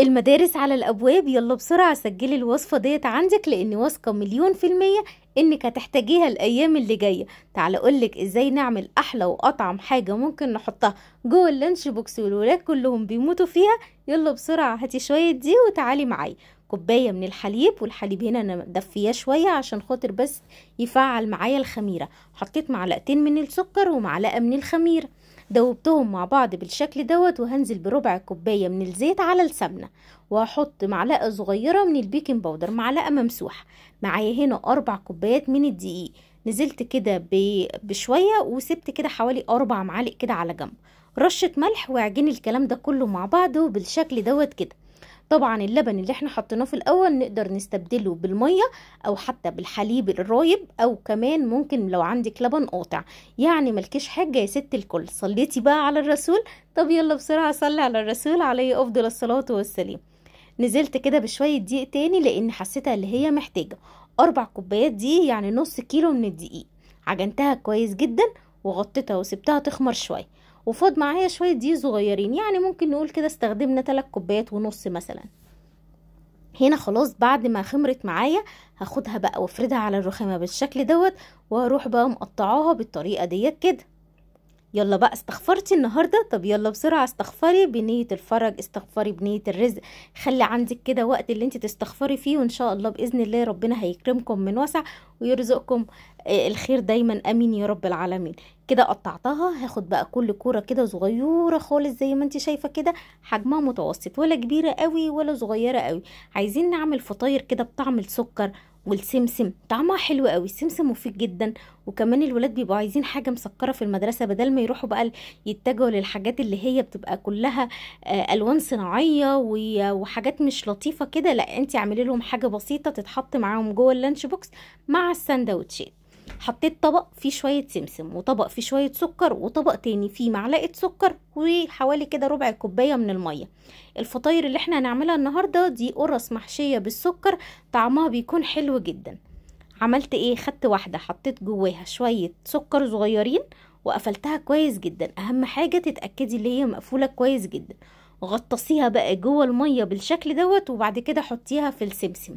المدارس على الابواب يلا بسرعه سجلي الوصفه ديت عندك لاني واثقه مليون في الميه انك هتحتاجيها الايام اللي جايه تعال اقولك ازاي نعمل احلى واطعم حاجه ممكن نحطها جوه اللانش بوكس والولاد كلهم بيموتوا فيها يلا بسرعه هاتي شويه دي وتعالي معايا كوبايه من الحليب والحليب هنا انا مدفياه شويه عشان خاطر بس يفعل معايا الخميره حطيت معلقتين من السكر ومعلقه من الخميره دوبتهم مع بعض بالشكل دوت وهنزل بربع كوباية من الزيت على السمنة وهحط معلقة صغيرة من البيكنج باودر معلقة ممسوحة معايا هنا أربع كوبايات من الدقيق نزلت كده بشوية وسبت كده حوالي أربع معالق كده على جنب رشة ملح وعجين الكلام ده كله مع بعضه بالشكل دوت كده طبعا اللبن اللي احنا حطيناه في الاول نقدر نستبدله بالميه او حتى بالحليب الرايب او كمان ممكن لو عندك لبن قاطع يعني ملكيش حاجه يا ست الكل صليتي بقى على الرسول طب يلا بسرعه صلي على الرسول عليه افضل الصلاه والسلام نزلت كده بشويه دقيق تاني لان حسيتها اللي هي محتاجه اربع كوبايات دي يعني نص كيلو من الدقيق عجنتها كويس جدا وغطيتها وسبتها تخمر شويه وفاض معايا شوية دي صغيرين يعني ممكن نقول كده استخدمنا تلات كوبايات ونص مثلا هنا خلاص بعد ما خمرت معايا هاخدها بقى وافردها على الرخامة بالشكل دوت واروح بقى مقطعاها بالطريقة ديت كده يلا بقى استغفرتي النهاردة طب يلا بسرعة استغفري بنية الفرج استغفري بنية الرزق خلي عندك كده وقت اللي انت تستغفري فيه وان شاء الله بإذن الله ربنا هيكرمكم من وسع ويرزقكم آه، الخير دايما امين يا رب العالمين كده قطعتها هاخد بقى كل كوره كده صغيره خالص زي ما انت شايفه كده حجمها متوسط ولا كبيره قوي ولا صغيره قوي عايزين نعمل فطاير كده بطعم السكر والسمسم طعمها حلو قوي السمسم مفيد جدا وكمان الولاد بيبقوا عايزين حاجه مسكره في المدرسه بدل ما يروحوا بقى يتجهوا للحاجات اللي هي بتبقى كلها آه، الوان صناعيه وحاجات مش لطيفه كده لا انت اعملي لهم حاجه بسيطه تتحط معاهم جوه اللانش بوكس مع السندوتشات حطيت طبق فيه شويه سمسم وطبق فيه شويه سكر وطبق تاني فيه معلقه سكر وحوالي كده ربع كوبايه من الميه الفطاير اللي احنا هنعملها النهارده دي قرص محشيه بالسكر طعمها بيكون حلو جدا عملت ايه خدت واحده حطيت جواها شويه سكر صغيرين وقفلتها كويس جدا اهم حاجه تتاكدي ان هي مقفوله كويس جدا غطسيها بقى جوه الميه بالشكل دوت وبعد كده حطيها في السمسم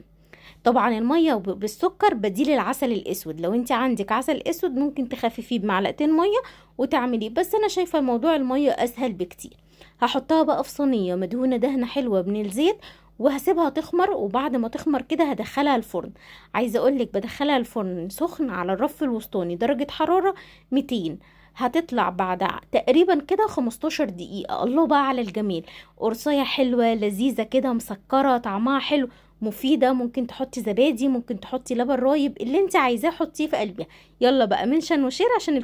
طبعا الميه بالسكر بديل العسل الاسود لو انت عندك عسل اسود ممكن تخففيه بمعلقتين ميه وتعمليه بس انا شايفه موضوع الميه اسهل بكتير هحطها بقى في صينيه مدهونه دهنه حلوه من الزيت وهسيبها تخمر وبعد ما تخمر كده هدخلها الفرن عايزه اقولك بدخلها الفرن سخن على الرف الوسطاني درجه حراره 200 هتطلع بعد تقريبا كده 15 دقيقة الله بقى على الجميل قرصية حلوة لذيذة كده مسكرة طعمها حلو مفيده ممكن تحطي زبادي ممكن تحطي لبن رايب اللي انت عايزاه حطيه في قلبها يلا بقى منشن وشير عشان